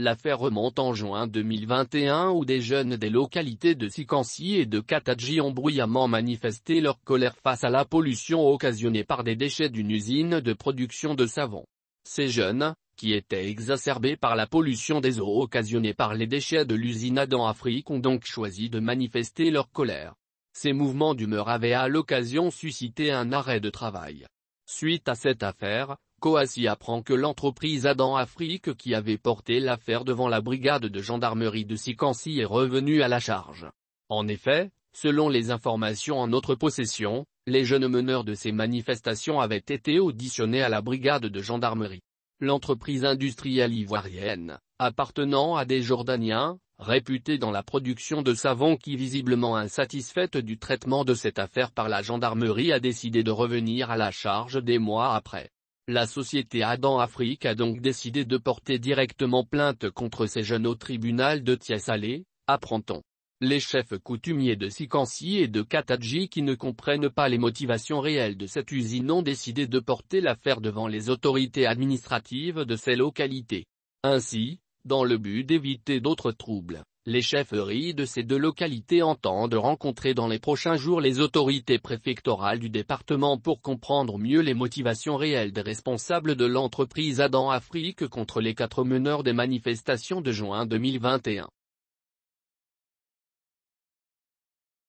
L'affaire remonte en juin 2021 où des jeunes des localités de Sikansi et de Kataji ont bruyamment manifesté leur colère face à la pollution occasionnée par des déchets d'une usine de production de savon. Ces jeunes, qui étaient exacerbés par la pollution des eaux occasionnée par les déchets de l'usine Adam Afrique ont donc choisi de manifester leur colère. Ces mouvements d'humeur avaient à l'occasion suscité un arrêt de travail. Suite à cette affaire, Coassi apprend que l'entreprise Adam Afrique qui avait porté l'affaire devant la brigade de gendarmerie de Sicancy est revenue à la charge. En effet, selon les informations en notre possession, les jeunes meneurs de ces manifestations avaient été auditionnés à la brigade de gendarmerie. L'entreprise industrielle ivoirienne, appartenant à des Jordaniens, réputée dans la production de savons qui visiblement insatisfaite du traitement de cette affaire par la gendarmerie a décidé de revenir à la charge des mois après. La société Adam Afrique a donc décidé de porter directement plainte contre ces jeunes au tribunal de Thiers-Salé, apprend-on. Les chefs coutumiers de Sikansi et de Katadji qui ne comprennent pas les motivations réelles de cette usine ont décidé de porter l'affaire devant les autorités administratives de ces localités. Ainsi, dans le but d'éviter d'autres troubles, les chefferies de ces deux localités entendent rencontrer dans les prochains jours les autorités préfectorales du département pour comprendre mieux les motivations réelles des responsables de l'entreprise Adam Afrique contre les quatre meneurs des manifestations de juin 2021.